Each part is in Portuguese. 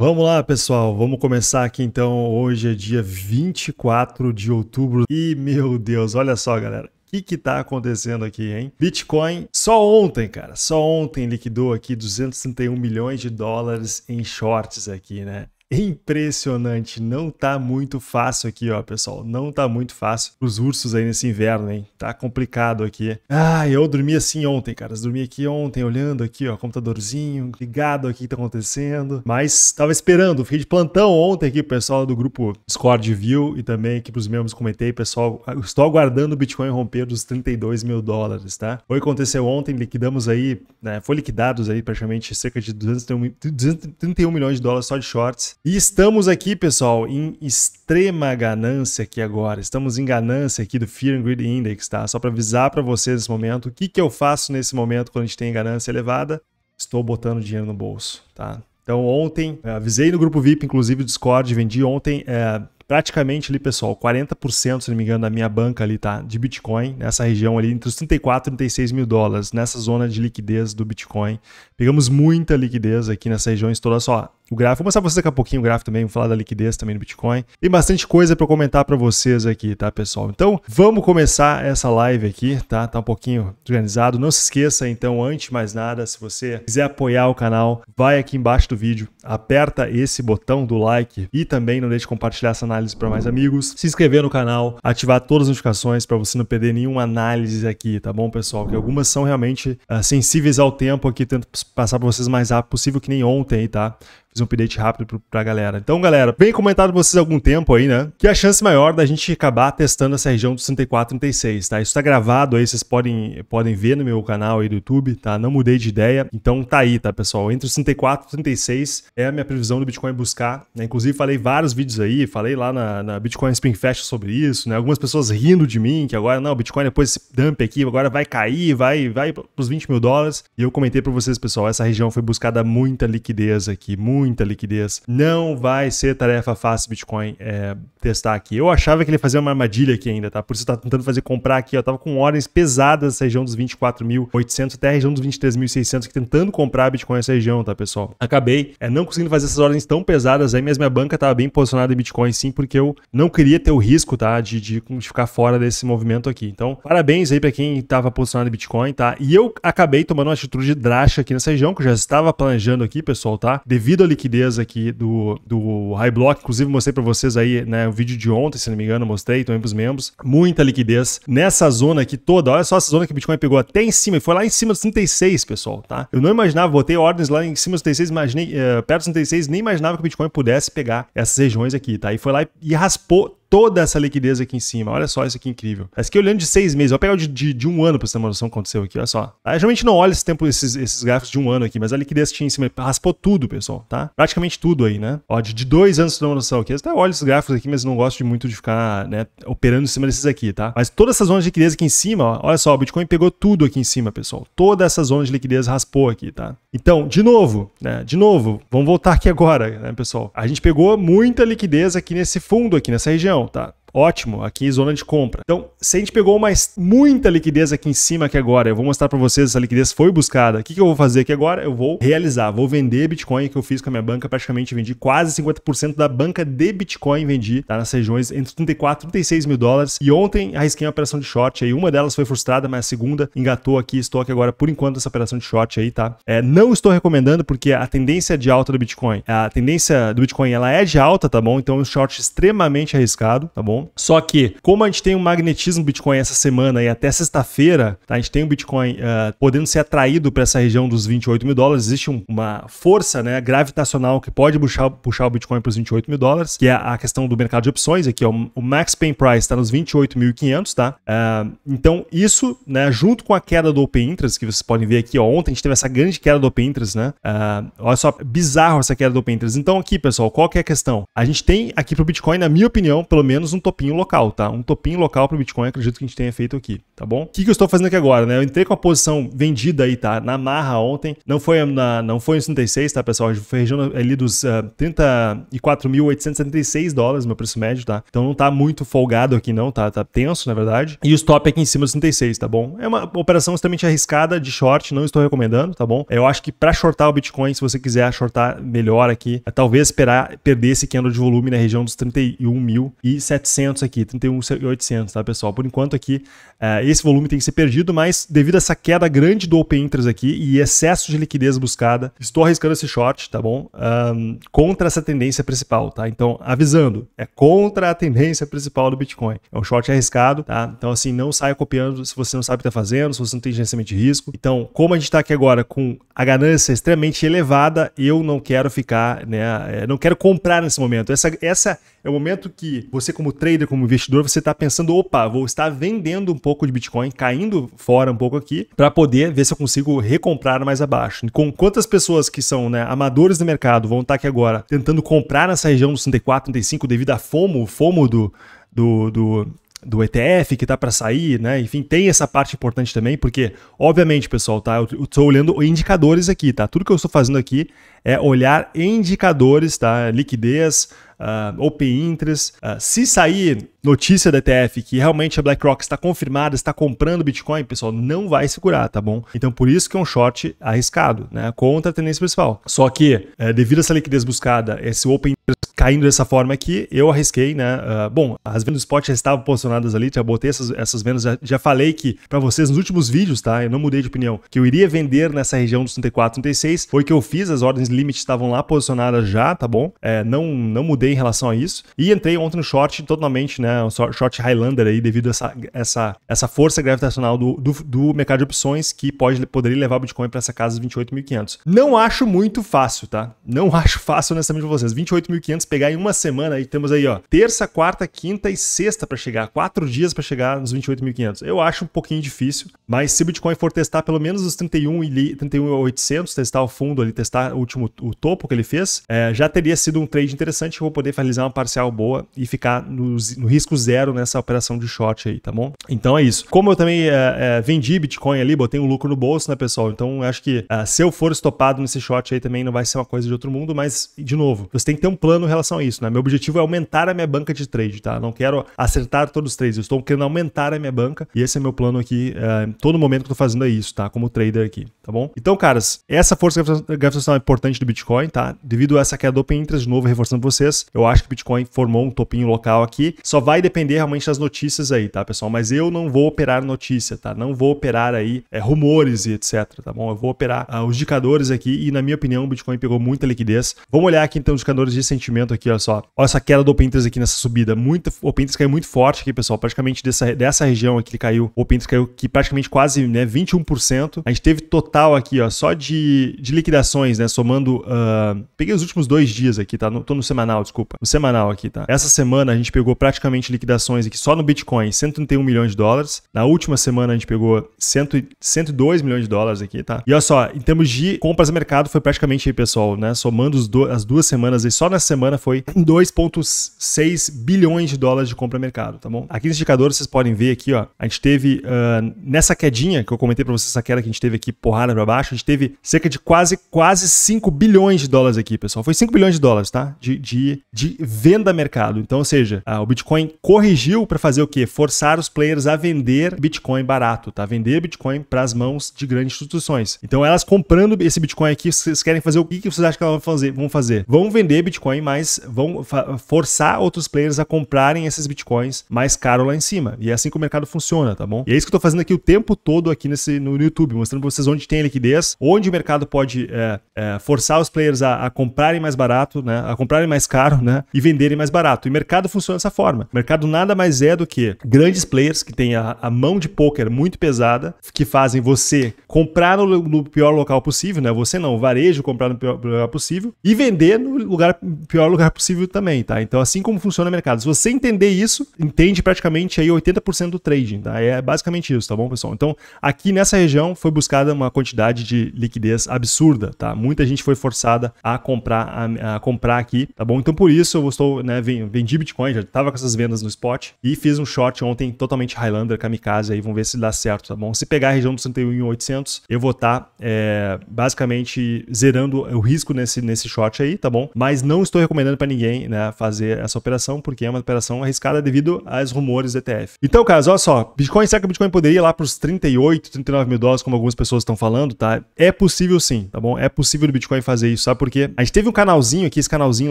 Vamos lá, pessoal. Vamos começar aqui então. Hoje é dia 24 de outubro. E meu Deus, olha só, galera. O que, que tá acontecendo aqui, hein? Bitcoin, só ontem, cara, só ontem liquidou aqui 231 milhões de dólares em shorts aqui, né? impressionante. Não tá muito fácil aqui, ó, pessoal. Não tá muito fácil os ursos aí nesse inverno, hein? Tá complicado aqui. Ah, eu dormi assim ontem, cara. Eu dormi aqui ontem, olhando aqui, ó, computadorzinho, ligado aqui que tá acontecendo. Mas tava esperando, fiquei de plantão ontem aqui, pessoal do grupo Discord View e também aqui pros membros comentei, pessoal, ah, estou aguardando o Bitcoin romper dos 32 mil dólares, tá? Foi aconteceu ontem, liquidamos aí, né, foi liquidados aí praticamente cerca de 231 milhões de dólares só de shorts e estamos aqui, pessoal, em extrema ganância aqui agora. Estamos em ganância aqui do Fear and Greed Index, tá? Só para avisar para vocês nesse momento, o que, que eu faço nesse momento quando a gente tem ganância elevada? Estou botando dinheiro no bolso, tá? Então ontem, eh, avisei no grupo VIP, inclusive do Discord, vendi ontem é, praticamente ali, pessoal, 40%, se não me engano, da minha banca ali, tá? De Bitcoin, nessa região ali, entre os 34 e 36 mil dólares, nessa zona de liquidez do Bitcoin. Pegamos muita liquidez aqui nessa região, estourou só o gráfico. Vou mostrar pra vocês daqui a pouquinho o gráfico também, vou falar da liquidez também do Bitcoin. Tem bastante coisa para comentar para vocês aqui, tá, pessoal? Então, vamos começar essa live aqui, tá? Tá um pouquinho organizado. Não se esqueça, então, antes de mais nada, se você quiser apoiar o canal, vai aqui embaixo do vídeo, aperta esse botão do like e também não deixe de compartilhar essa análise análise para mais amigos, se inscrever no canal, ativar todas as notificações para você não perder nenhuma análise aqui, tá bom, pessoal? Que algumas são realmente uh, sensíveis ao tempo aqui, tento passar para vocês o mais rápido possível, que nem ontem, tá? um update rápido pra galera. Então, galera, bem comentado vocês há algum tempo aí, né? Que a chance maior da gente acabar testando essa região dos 6436, tá? Isso tá gravado aí, vocês podem, podem ver no meu canal aí do YouTube, tá? Não mudei de ideia. Então tá aí, tá, pessoal? Entre os 6436 36 é a minha previsão do Bitcoin buscar. Né? Inclusive, falei vários vídeos aí, falei lá na, na Bitcoin Spring Fest sobre isso, né? Algumas pessoas rindo de mim, que agora, não, o Bitcoin depois é desse dump aqui, agora vai cair, vai, vai pros 20 mil dólares. E eu comentei pra vocês, pessoal, essa região foi buscada muita liquidez aqui, muito muita liquidez. Não vai ser tarefa fácil Bitcoin é, testar aqui. Eu achava que ele fazia uma armadilha aqui ainda, tá? Por isso tá tentando fazer comprar aqui, Eu Tava com ordens pesadas nessa região dos 24.800 até a região dos 23.600, tentando comprar Bitcoin nessa região, tá, pessoal? Acabei é, não conseguindo fazer essas ordens tão pesadas aí, mas minha banca tava bem posicionada em Bitcoin sim, porque eu não queria ter o risco, tá? De, de, de ficar fora desse movimento aqui. Então, parabéns aí para quem tava posicionado em Bitcoin, tá? E eu acabei tomando uma atitude drástica aqui nessa região, que eu já estava planejando aqui, pessoal, tá? Devido a liquidez aqui do, do High Block. Inclusive, mostrei para vocês aí, né, o vídeo de ontem, se não me engano, mostrei também para os membros. Muita liquidez nessa zona aqui toda. Olha só essa zona que o Bitcoin pegou até em cima, e foi lá em cima dos 36, pessoal, tá? Eu não imaginava, botei ordens lá em cima dos 36, imaginei, eh, perto dos 36, nem imaginava que o Bitcoin pudesse pegar essas regiões aqui, tá? E foi lá e, e raspou toda essa liquidez aqui em cima. Olha só isso aqui incrível. Essa aqui olhando de seis meses, eu vou pegar de, de, de um ano para você ter uma noção que aconteceu aqui, olha só. Aí, ah, geralmente não olha esse tempo, esses, esses gráficos de um ano aqui, mas a liquidez que tinha em cima raspou tudo, pessoal, tá? Praticamente tudo aí, né? Ó, de, de dois anos você dá uma noção aqui. Eu até olho esses gráficos aqui, mas não gosto de muito de ficar, né, operando em cima desses aqui, tá? Mas todas essas zonas de liquidez aqui em cima, ó, olha só, o Bitcoin pegou tudo aqui em cima, pessoal. Toda essa zona de liquidez raspou aqui, tá? Então, de novo, né? De novo, vamos voltar aqui agora, né, pessoal? A gente pegou muita liquidez aqui nesse fundo aqui, nessa região. don't that. Ótimo, aqui zona de compra. Então, se a gente pegou mais muita liquidez aqui em cima aqui agora, eu vou mostrar para vocês essa liquidez foi buscada. O que, que eu vou fazer aqui agora? Eu vou realizar, vou vender Bitcoin que eu fiz com a minha banca, praticamente vendi quase 50% da banca de Bitcoin vendi, tá nas regiões entre 34 e 36 mil dólares. E ontem arrisquei uma operação de short aí, uma delas foi frustrada, mas a segunda engatou aqui, estou aqui agora por enquanto essa operação de short aí, tá? É, não estou recomendando porque a tendência de alta do Bitcoin, a tendência do Bitcoin ela é de alta, tá bom? Então é um short extremamente arriscado, tá bom? Bitcoin. Só que, como a gente tem um magnetismo Bitcoin essa semana e até sexta-feira, tá? a gente tem o Bitcoin uh, podendo ser atraído para essa região dos 28 mil dólares, existe uma força né, gravitacional que pode puxar, puxar o Bitcoin para os 28 mil dólares, que é a questão do mercado de opções. Aqui, ó, o max pain price está nos 28.500, tá? Uh, então, isso, né, junto com a queda do Open Interest, que vocês podem ver aqui, ó, ontem a gente teve essa grande queda do Open Interest, né? Uh, olha só, bizarro essa queda do Open Interest. Então, aqui, pessoal, qual que é a questão? A gente tem aqui para o Bitcoin, na minha opinião, pelo menos um topinho local, tá? Um topinho local para o Bitcoin, acredito que a gente tenha feito aqui, tá bom? O que, que eu estou fazendo aqui agora, né? Eu entrei com a posição vendida aí, tá? Na marra ontem, não foi na, não foi em 36, tá, pessoal? Foi região ali dos uh, ah, 34.876 dólares, meu preço médio, tá? Então não tá muito folgado aqui não, tá? Tá tenso, na verdade. E o stop aqui em cima dos 36, tá bom? É uma operação extremamente arriscada de short, não estou recomendando, tá bom? Eu acho que para shortar o Bitcoin, se você quiser shortar melhor aqui, é, talvez esperar perder esse candle de volume na região dos 31.700 800 aqui, 31,800, tá, pessoal? Por enquanto aqui, eh, esse volume tem que ser perdido, mas devido a essa queda grande do Open Interest aqui e excesso de liquidez buscada, estou arriscando esse short, tá bom? Um, contra essa tendência principal, tá? Então, avisando, é contra a tendência principal do Bitcoin. É um short arriscado, tá? Então, assim, não saia copiando se você não sabe o que está fazendo, se você não tem gerenciamento de risco. Então, como a gente está aqui agora com a ganância extremamente elevada, eu não quero ficar, né? Eh, não quero comprar nesse momento. Essa, essa é o momento que você, como trader, trader, como investidor, você está pensando, opa, vou estar vendendo um pouco de Bitcoin, caindo fora um pouco aqui, para poder ver se eu consigo recomprar mais abaixo. Com quantas pessoas que são né, amadores do mercado vão estar tá aqui agora tentando comprar nessa região dos 34, 35 devido à FOMO, FOMO do, do, do do ETF que tá para sair, né? Enfim, tem essa parte importante também, porque, obviamente, pessoal, tá? Eu estou olhando indicadores aqui, tá? Tudo que eu estou fazendo aqui é olhar indicadores, tá? Liquidez, uh, open interest. Uh, se sair notícia da ETF que realmente a BlackRock está confirmada, está comprando Bitcoin, pessoal, não vai segurar, tá bom? Então por isso que é um short arriscado, né? Contra a tendência principal. Só que, uh, devido a essa liquidez buscada, esse open interest caindo dessa forma aqui, eu arrisquei, né? Uh, bom, as vendas do spot já estavam posicionadas ali, já botei essas, essas vendas, já, já falei que para vocês nos últimos vídeos, tá? Eu não mudei de opinião, que eu iria vender nessa região dos 34, 36, foi que eu fiz, as ordens limite estavam lá posicionadas já, tá bom? É, não, não mudei em relação a isso. E entrei ontem no short totalmente, né? Um short Highlander aí, devido a essa, essa, essa força gravitacional do, do, do mercado de opções que pode, poderia levar o Bitcoin para essa casa dos 28.500. Não acho muito fácil, tá? Não acho fácil, honestamente, pra vocês. 28.500 pegar em uma semana, e temos aí, ó, terça, quarta, quinta e sexta para chegar, quatro dias para chegar nos 28.500. Eu acho um pouquinho difícil, mas se o Bitcoin for testar pelo menos os 31 e 31.800, testar o fundo ali, testar o último o topo que ele fez, é, já teria sido um trade interessante. Eu vou poder realizar uma parcial boa e ficar no, no, risco zero nessa operação de short aí, tá bom? Então é isso. Como eu também é, é, vendi Bitcoin ali, botei um lucro no bolso, né, pessoal? Então acho que é, se eu for estopado nesse short aí também não vai ser uma coisa de outro mundo, mas de novo, você tem que ter um plano relacionado relação a isso, né? Meu objetivo é aumentar a minha banca de trade, tá? Não quero acertar todos os trades, eu estou querendo aumentar a minha banca e esse é meu plano aqui, uh, todo momento que eu tô fazendo é isso, tá? Como trader aqui, tá bom? Então, caras, essa força gravitacional é importante do Bitcoin, tá? Devido a essa queda do Open de novo, reforçando vocês, eu acho que o Bitcoin formou um topinho local aqui, só vai depender realmente das notícias aí, tá, pessoal? Mas eu não vou operar notícia, tá? Não vou operar aí é, rumores e etc, tá bom? Eu vou operar uh, os indicadores aqui e, na minha opinião, o Bitcoin pegou muita liquidez. Vamos olhar aqui, então, os indicadores de sentimento aqui, olha só. Olha essa queda do Open Interest aqui nessa subida. Muito, o Open Interest caiu muito forte aqui, pessoal. Praticamente dessa, dessa região aqui ele caiu. O Open Interest caiu que praticamente quase né, 21%. A gente teve total aqui, ó, só de, de liquidações, né? Somando. Uh, peguei os últimos dois dias aqui, tá? No, tô no semanal, desculpa. No semanal aqui, tá? Essa semana a gente pegou praticamente liquidações aqui só no Bitcoin, 131 milhões de dólares. Na última semana a gente pegou 100, 102 milhões de dólares aqui, tá? E olha só, em termos de compras no mercado, foi praticamente aí, pessoal, né? Somando do, as duas semanas e só na semana foi em 2,6 bilhões de dólares de compra mercado, tá bom? Aqui nesse indicador vocês podem ver aqui, ó, a gente teve uh, nessa quedinha que eu comentei para vocês, essa queda que a gente teve aqui porrada para baixo, a gente teve cerca de quase quase 5 bilhões de dólares aqui, pessoal. Foi 5 bilhões de dólares, tá? De, de, de venda mercado. Então, ou seja, uh, o Bitcoin corrigiu para fazer o quê? Forçar os players a vender Bitcoin barato, tá? Vender Bitcoin para as mãos de grandes instituições. Então, elas comprando esse Bitcoin aqui, vocês querem fazer o que vocês acham que elas vão fazer? Vão fazer? Vão vender Bitcoin mais mais vão forçar outros players a comprarem esses bitcoins mais caro lá em cima. E é assim que o mercado funciona, tá bom? E é isso que eu tô fazendo aqui o tempo todo aqui nesse, no YouTube, mostrando pra vocês onde tem liquidez, onde o mercado pode é, é, forçar os players a, a, comprarem mais barato, né? A comprarem mais caro, né? E venderem mais barato. E o mercado funciona dessa forma. O mercado nada mais é do que grandes players que têm a, a mão de poker muito pesada, que fazem você comprar no, no, pior local possível, né? Você não, o varejo comprar no pior lugar possível e vender no lugar pior lugar lugar possível também, tá? Então, assim como funciona o mercado. Se você entender isso, entende praticamente aí 80% do trading, tá? É basicamente isso, tá bom, pessoal? Então, aqui nessa região foi buscada uma quantidade de liquidez absurda, tá? Muita gente foi forçada a comprar, a, a comprar aqui, tá bom? Então, por isso eu estou, né, vendi Bitcoin, já tava com essas vendas no spot e fiz um short ontem totalmente Highlander, kamikaze aí, vamos ver se dá certo, tá bom? Se pegar a região dos 31.800, eu vou estar tá, é, basicamente zerando o risco nesse, nesse short aí, tá bom? Mas não estou recomendando recomendando para ninguém né, fazer essa operação, porque é uma operação arriscada devido aos rumores do ETF. Então, caso, olha só, Bitcoin, será que o Bitcoin poderia ir lá para os 38, 39 mil dólares, como algumas pessoas estão falando, tá? É possível sim, tá bom? É possível o Bitcoin fazer isso, sabe por quê? A gente teve um canalzinho aqui, esse canalzinho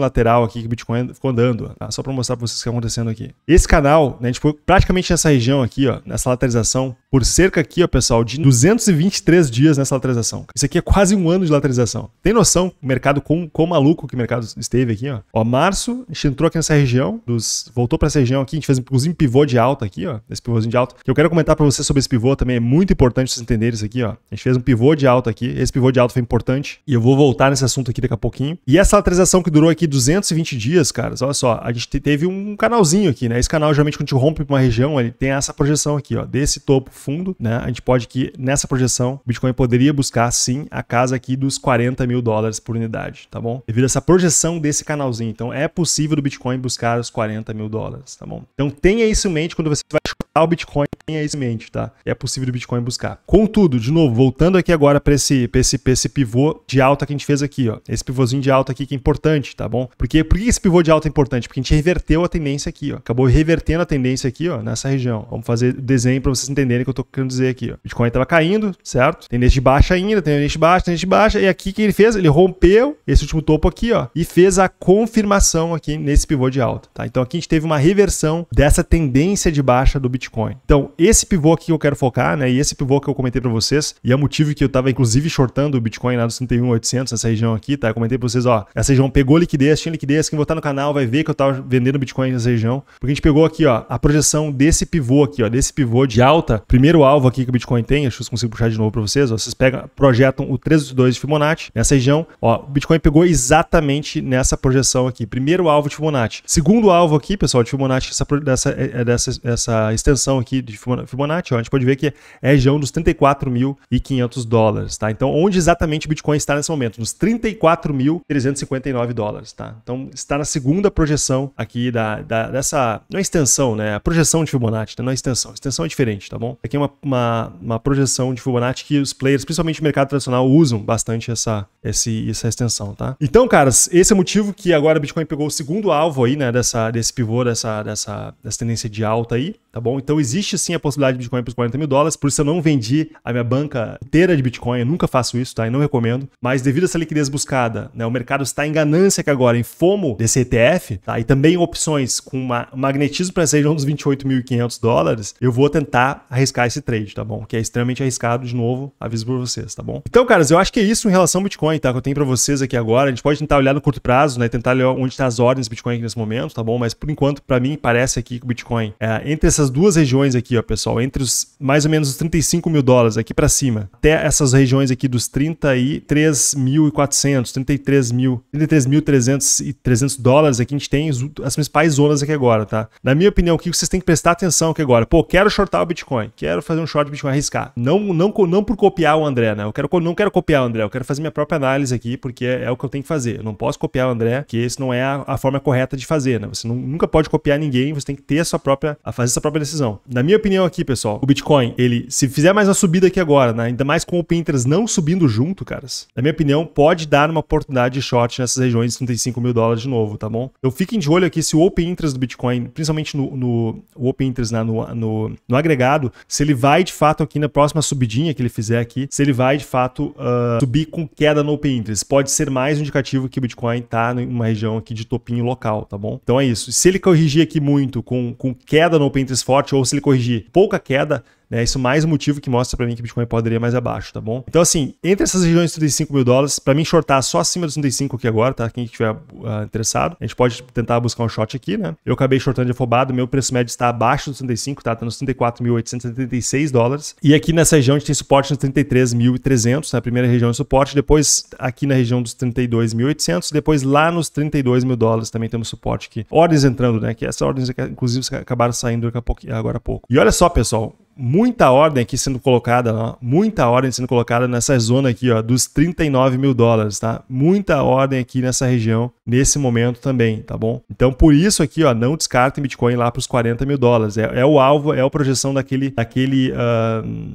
lateral aqui que o Bitcoin ficou andando, tá? só para mostrar para vocês o que está acontecendo aqui. Esse canal, né, a gente foi praticamente nessa região aqui, ó, nessa lateralização, por cerca aqui, ó, pessoal, de 223 dias nessa lateralização. Isso aqui é quase um ano de lateralização. Tem noção o mercado com com maluco que o mercado esteve aqui, ó? Ó, março, a gente entrou aqui nessa região, dos, voltou para essa região aqui, a gente fez inclusive um pivô de alta aqui, ó, esse pivôzinho de alta. Que eu quero comentar para você sobre esse pivô também, é muito importante vocês entenderem isso aqui, ó. A gente fez um pivô de alta aqui, esse pivô de alta foi importante e eu vou voltar nesse assunto aqui daqui a pouquinho. E essa lateralização que durou aqui 220 dias, caras, olha só, a gente teve um canalzinho aqui, né? Esse canal geralmente quando a gente rompe uma região, ele tem essa projeção aqui, ó, desse topo fundo, né? A gente pode que nessa projeção o Bitcoin poderia buscar sim a casa aqui dos 40 mil dólares por unidade, tá bom? Devido a essa projeção desse canalzinho, então é possível do Bitcoin buscar os 40 mil dólares, tá bom? Então tenha isso em mente quando você vai chutar o Bitcoin tenha isso em mente, tá? É possível o Bitcoin buscar. Contudo, de novo, voltando aqui agora para esse, esse, esse pivô de alta que a gente fez aqui, ó. Esse pivôzinho de alta aqui que é importante, tá bom? Porque, por que esse pivô de alta é importante? Porque a gente reverteu a tendência aqui, ó. Acabou revertendo a tendência aqui, ó, nessa região. Vamos fazer o desenho para vocês entenderem o que eu tô querendo dizer aqui, ó. Bitcoin estava caindo, certo? Tendência de baixa ainda, tendência de baixa, tendência de baixa. E aqui que ele fez? Ele rompeu esse último topo aqui, ó, e fez a confirmação aqui nesse pivô de alta, tá? Então aqui a gente teve uma reversão dessa tendência de baixa do Bitcoin. Então, esse pivô aqui que eu quero focar, né? E esse pivô que eu comentei para vocês, e é o motivo que eu tava inclusive shortando o Bitcoin lá dos 31,800 nessa região aqui, tá? Eu comentei para vocês, ó, essa região pegou liquidez, tinha liquidez, quem voltar no canal vai ver que eu tava vendendo Bitcoin nessa região, porque a gente pegou aqui, ó, a projeção desse pivô aqui, ó, desse pivô de alta, primeiro alvo aqui que o Bitcoin tem, que eu consigo puxar de novo para vocês, ó, vocês pegam, projetam o 382 de Fibonacci nessa região, ó, o Bitcoin pegou exatamente nessa projeção aqui, primeiro alvo de Fibonacci. Segundo alvo aqui, pessoal, de Fibonacci, essa, dessa, é, é, dessa essa extensão aqui de Fibonacci, ó, a gente pode ver que é região dos 34.500 dólares, tá? Então, onde exatamente o Bitcoin está nesse momento? Nos 34.359 dólares, tá? Então, está na segunda projeção aqui da, da dessa, não é extensão, né? A projeção de Fibonacci, né? não é extensão, a extensão é diferente, tá bom? Aqui é uma, uma, uma projeção de Fibonacci que os players, principalmente o mercado tradicional, usam bastante essa, esse, essa extensão, tá? Então, caras, esse é o motivo que agora o Bitcoin pegou o segundo alvo aí, né, dessa, desse pivô, dessa, dessa, dessa tendência de alta aí, tá bom? Então, existe, sim sim a possibilidade de Bitcoin para os 40 mil dólares, por isso eu não vendi a minha banca inteira de Bitcoin, eu nunca faço isso, tá? E não recomendo. Mas devido a essa liquidez buscada, né, o mercado está em ganância que agora, em FOMO desse ETF, tá? E também opções com uma magnetismo para essa região dos 28.500 dólares, eu vou tentar arriscar esse trade, tá bom? Que é extremamente arriscado, de novo, aviso para vocês, tá bom? Então, caras, eu acho que é isso em relação ao Bitcoin, tá? Que eu tenho para vocês aqui agora. A gente pode tentar olhar no curto prazo, né? Tentar olhar onde estão tá as ordens Bitcoin aqui nesse momento, tá bom? Mas por enquanto, para mim, parece aqui que o Bitcoin, é, entre essas duas regiões aqui, ó, dia, pessoal, entre os mais ou menos os 35 mil dólares aqui para cima, até essas regiões aqui dos 33.400, 33 mil, 33.300 e 300 dólares aqui, a gente tem as principais zonas aqui agora, tá? Na minha opinião, o que vocês têm que prestar atenção aqui agora? Pô, quero shortar o Bitcoin, quero fazer um short de Bitcoin, arriscar. Não, não, não por copiar o André, né? Eu quero, não quero copiar o André, eu quero fazer minha própria análise aqui, porque é, é o que eu tenho que fazer. Eu não posso copiar o André, porque isso não é a, a forma correta de fazer, né? Você não, nunca pode copiar ninguém, você tem que ter a sua própria, a fazer a sua própria decisão. Na minha opinião, opinião aqui, pessoal. O Bitcoin, ele, se fizer mais uma subida aqui agora, né? ainda mais com o Pinterest não subindo junto, caras, na minha opinião, pode dar uma oportunidade de short nessas regiões de 35 mil dólares de novo, tá bom? Então fiquem de olho aqui se o Open Interest do Bitcoin, principalmente no, no o Open Interest né? no, no, no, agregado, se ele vai de fato aqui na próxima subidinha que ele fizer aqui, se ele vai de fato uh, subir com queda no Open Interest. Pode ser mais um indicativo que o Bitcoin tá numa região aqui de topinho local, tá bom? Então é isso. Se ele corrigir aqui muito com, com queda no Open Interest forte ou se ele corrigir pouca queda né? Isso é mais um motivo que mostra para mim que Bitcoin poderia mais abaixo, tá bom? Então, assim, entre essas regiões de 35 mil dólares, para mim shortar só acima dos 35 aqui agora, tá? Quem estiver uh, ah, interessado, a gente pode tentar buscar um shot aqui, né? Eu acabei shortando de afobado, meu preço médio está abaixo dos 35, tá? Tá nos 34.876 dólares. E aqui nessa região a gente tem suporte nos 33.300, na né? primeira região de suporte, depois aqui na região dos 32.800, depois lá nos 32 mil dólares também temos suporte aqui. Ordens entrando, né? Que essas ordens, inclusive, acabaram saindo agora há pouco. E olha só, pessoal, muita ordem aqui sendo colocada, ó, muita ordem sendo colocada nessa zona aqui, ó, dos 39 mil dólares, tá? Muita ordem aqui nessa região, nesse momento também, tá bom? Então, por isso aqui, ó, não descartem Bitcoin lá para os 40 mil dólares. É, é, o alvo, é a projeção daquele, daquele, uh,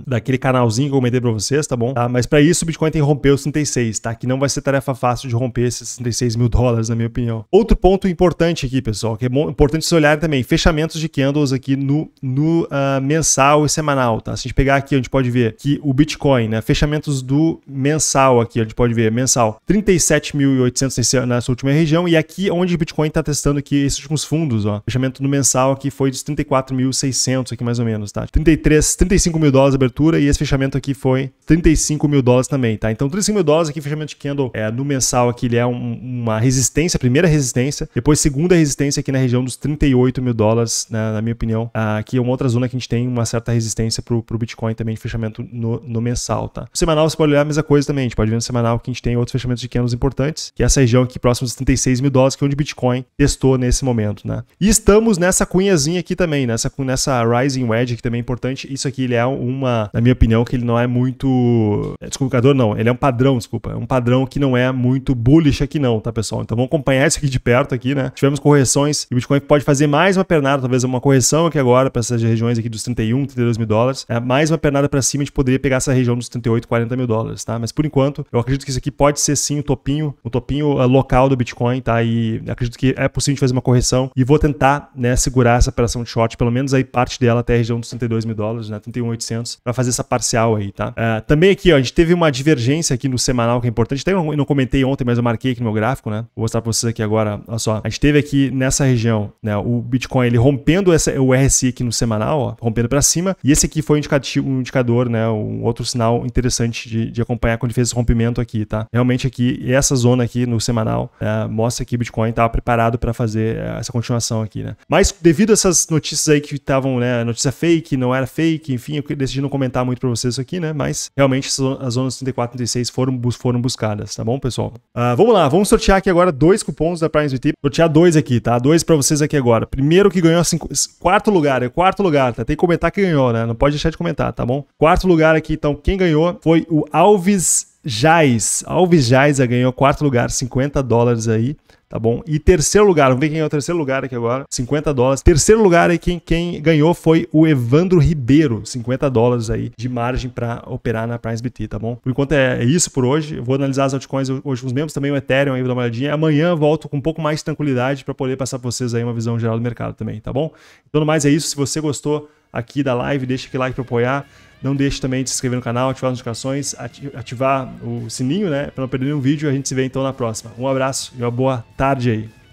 daquele canalzinho que eu comentei para vocês, tá bom? Tá? Mas para isso, o Bitcoin tem que romper os 36, tá? Que não vai ser tarefa fácil de romper esses 36 mil dólares, na minha opinião. Outro ponto importante aqui, pessoal, que é bom, importante vocês olharem também, fechamentos de candles aqui no, no uh, mensal semanal, tá? Se a gente pegar aqui, a gente pode ver que o Bitcoin, né? Fechamentos do mensal aqui, a gente pode ver mensal 37.800 nessa última região e aqui é onde o Bitcoin está testando aqui esses últimos fundos, ó. Fechamento do mensal aqui foi de 34.600 aqui mais ou menos, tá? 33, 35 mil dólares abertura e esse fechamento aqui foi 35 mil dólares também, tá? Então 35 mil dólares aqui fechamento de candle é, no mensal aqui ele é um, uma resistência, primeira resistência, depois segunda resistência aqui na região dos 38 mil dólares, né, na minha opinião. Aqui é uma outra zona que a gente tem uma certa resistência resistência para o Bitcoin também de fechamento no, no mensal, tá? semanal você pode olhar a mesma coisa também, a gente pode ver no semanal que a gente tem outros fechamentos de candles importantes, que é essa região aqui próximo dos 36 mil dólares, que é onde o Bitcoin testou nesse momento, né? E estamos nessa cunhazinha aqui também, nessa, nessa Rising Wedge que também é importante, isso aqui ele é uma, na minha opinião, que ele não é muito, é, desculpador não, ele é um padrão, desculpa, é um padrão que não é muito bullish aqui não, tá pessoal? Então vamos acompanhar isso aqui de perto aqui, né? Tivemos correções e o Bitcoin pode fazer mais uma pernada, talvez uma correção aqui agora para essas regiões aqui dos 31, 32 mil dólares. É mais uma pernada para cima, a gente poderia pegar essa região dos 38, 40 mil dólares, tá? Mas por enquanto, eu acredito que isso aqui pode ser sim o um topinho, o um topinho eh, local do Bitcoin, tá? E acredito que é possível a gente fazer uma correção e vou tentar, né, segurar essa operação de short, pelo menos aí parte dela até a região dos 32 mil dólares, né? 31,800 para fazer essa parcial aí, tá? Eh, também aqui, ó, a gente teve uma divergência aqui no semanal que é importante. Até eu não, eu não comentei ontem, mas eu marquei aqui no meu gráfico, né? Vou mostrar para vocês aqui agora. Olha só, a gente teve aqui nessa região, né, o Bitcoin ele rompendo essa, o RSI aqui no semanal, ó, rompendo para cima e esse aqui foi um, indicativo, um indicador, né? Um outro sinal interessante de, de acompanhar quando ele fez esse rompimento aqui, tá? Realmente aqui, essa zona aqui no semanal é, mostra que Bitcoin estava preparado para fazer é, essa continuação aqui, né? Mas devido a essas notícias aí que estavam, né? Notícia fake, não era fake, enfim, eu decidi não comentar muito para vocês isso aqui, né? Mas realmente as zonas 34 e 36 foram, foram buscadas, tá bom, pessoal? Uh, vamos lá, vamos sortear aqui agora dois cupons da Prime VT. Sortear dois aqui, tá? Dois para vocês aqui agora. Primeiro que ganhou cinco, quarto lugar, é quarto lugar, tá? Tem que comentar que ganhou ganhou, né? Não pode deixar de comentar, tá bom? Quarto lugar aqui, então, quem ganhou foi o Alves Jais. Alves Jais ganhou quarto lugar, 50 dólares aí, tá bom? E terceiro lugar, vamos ver quem é o terceiro lugar aqui agora, 50 dólares. Terceiro lugar aí, quem, quem ganhou foi o Evandro Ribeiro, 50 dólares aí de margem para operar na PrimeSBT, tá bom? Por enquanto é, é, isso por hoje. Eu vou analisar as altcoins hoje com os membros, também o Ethereum aí, vou dar uma olhadinha. Amanhã volto com um pouco mais de tranquilidade para poder passar para vocês aí uma visão geral do mercado também, tá bom? Então, no mais é isso. Se você gostou, aqui da live, deixa aquele like para apoiar. Não deixe também de se inscrever no canal, ativar as notificações, ativar o sininho, né? Para não perder nenhum vídeo. A gente se vê então na próxima. Um abraço e uma boa tarde aí.